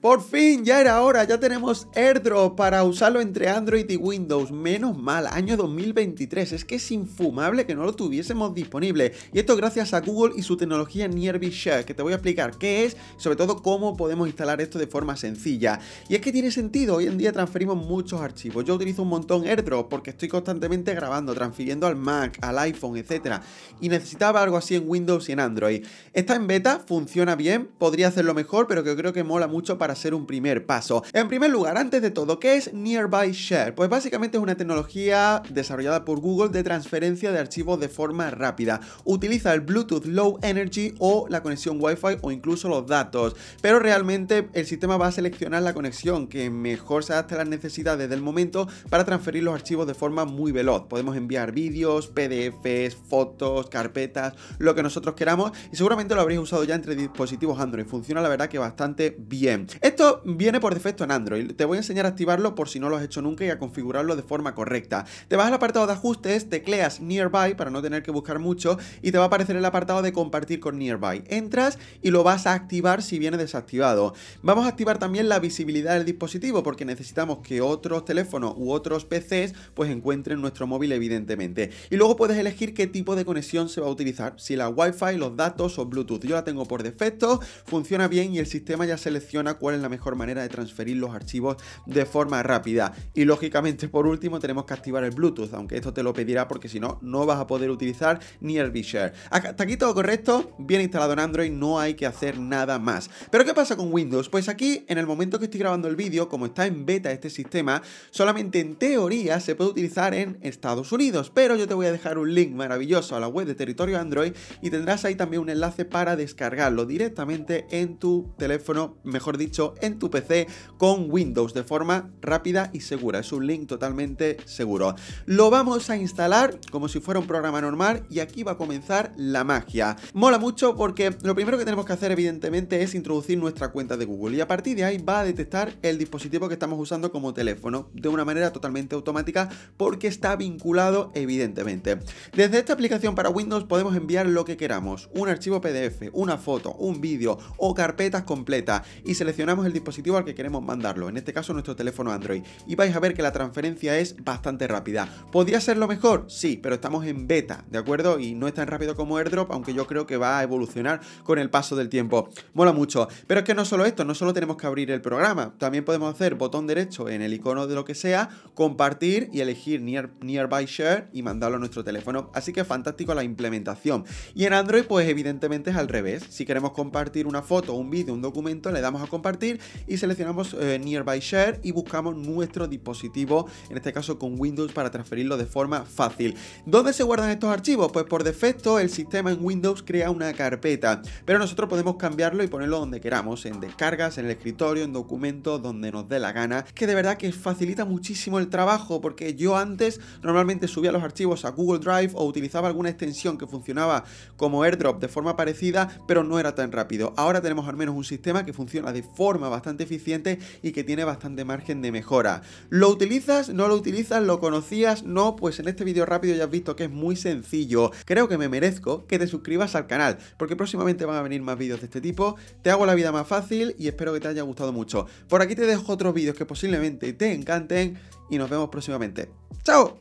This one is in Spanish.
Por fin, ya era hora, ya tenemos AirDrop para usarlo entre Android y Windows. Menos mal, año 2023, es que es infumable que no lo tuviésemos disponible. Y esto gracias a Google y su tecnología Nearby Share, que te voy a explicar qué es, sobre todo cómo podemos instalar esto de forma sencilla. Y es que tiene sentido, hoy en día transferimos muchos archivos. Yo utilizo un montón AirDrop porque estoy constantemente grabando, transfiriendo al Mac, al iPhone, etc. Y necesitaba algo así en Windows y en Android. Está en beta, funciona bien, podría hacerlo mejor, pero que creo que mola mucho para para hacer un primer paso. En primer lugar, antes de todo, ¿qué es Nearby Share? Pues básicamente es una tecnología desarrollada por Google de transferencia de archivos de forma rápida. Utiliza el Bluetooth Low Energy o la conexión Wi-Fi o incluso los datos, pero realmente el sistema va a seleccionar la conexión que mejor se adapte a las necesidades del momento para transferir los archivos de forma muy veloz. Podemos enviar vídeos, PDFs, fotos, carpetas, lo que nosotros queramos y seguramente lo habréis usado ya entre dispositivos Android. Funciona la verdad que bastante bien. Esto viene por defecto en Android. Te voy a enseñar a activarlo por si no lo has hecho nunca y a configurarlo de forma correcta. Te vas al apartado de ajustes, tecleas Nearby para no tener que buscar mucho y te va a aparecer el apartado de compartir con Nearby. Entras y lo vas a activar si viene desactivado. Vamos a activar también la visibilidad del dispositivo porque necesitamos que otros teléfonos u otros PCs pues encuentren nuestro móvil evidentemente. Y luego puedes elegir qué tipo de conexión se va a utilizar, si la Wi-Fi, los datos o Bluetooth. Yo la tengo por defecto, funciona bien y el sistema ya selecciona cuál es la mejor manera de transferir los archivos de forma rápida. Y lógicamente, por último, tenemos que activar el Bluetooth, aunque esto te lo pedirá porque si no, no vas a poder utilizar ni el VShare. Hasta aquí todo correcto, bien instalado en Android, no hay que hacer nada más. Pero ¿qué pasa con Windows? Pues aquí, en el momento que estoy grabando el vídeo, como está en beta este sistema, solamente en teoría se puede utilizar en Estados Unidos, pero yo te voy a dejar un link maravilloso a la web de Territorio Android y tendrás ahí también un enlace para descargarlo directamente en tu teléfono, mejor dicho, en tu PC con Windows de forma rápida y segura. Es un link totalmente seguro. Lo vamos a instalar como si fuera un programa normal y aquí va a comenzar la magia. Mola mucho porque lo primero que tenemos que hacer evidentemente es introducir nuestra cuenta de Google y a partir de ahí va a detectar el dispositivo que estamos usando como teléfono de una manera totalmente automática porque está vinculado evidentemente. Desde esta aplicación para Windows podemos enviar lo que queramos, un archivo PDF, una foto, un vídeo o carpetas completas y seleccionar el dispositivo al que queremos mandarlo, en este caso nuestro teléfono Android, y vais a ver que la transferencia es bastante rápida. ¿Podría ser lo mejor? Sí, pero estamos en beta, ¿de acuerdo? Y no es tan rápido como AirDrop, aunque yo creo que va a evolucionar con el paso del tiempo. Mola mucho. Pero es que no solo esto, no solo tenemos que abrir el programa, también podemos hacer botón derecho en el icono de lo que sea, compartir y elegir Nearby Share y mandarlo a nuestro teléfono. Así que fantástico la implementación. Y en Android, pues evidentemente es al revés. Si queremos compartir una foto, un vídeo, un documento, le damos a compartir y seleccionamos eh, Nearby Share y buscamos nuestro dispositivo, en este caso con Windows, para transferirlo de forma fácil. ¿Dónde se guardan estos archivos? Pues por defecto el sistema en Windows crea una carpeta, pero nosotros podemos cambiarlo y ponerlo donde queramos, en descargas, en el escritorio, en documentos, donde nos dé la gana, que de verdad que facilita muchísimo el trabajo, porque yo antes normalmente subía los archivos a Google Drive o utilizaba alguna extensión que funcionaba como airdrop de forma parecida, pero no era tan rápido. Ahora tenemos al menos un sistema que funciona de forma bastante eficiente y que tiene bastante margen de mejora. ¿Lo utilizas? ¿No lo utilizas? ¿Lo conocías? No, pues en este vídeo rápido ya has visto que es muy sencillo. Creo que me merezco que te suscribas al canal, porque próximamente van a venir más vídeos de este tipo. Te hago la vida más fácil y espero que te haya gustado mucho. Por aquí te dejo otros vídeos que posiblemente te encanten y nos vemos próximamente. ¡Chao!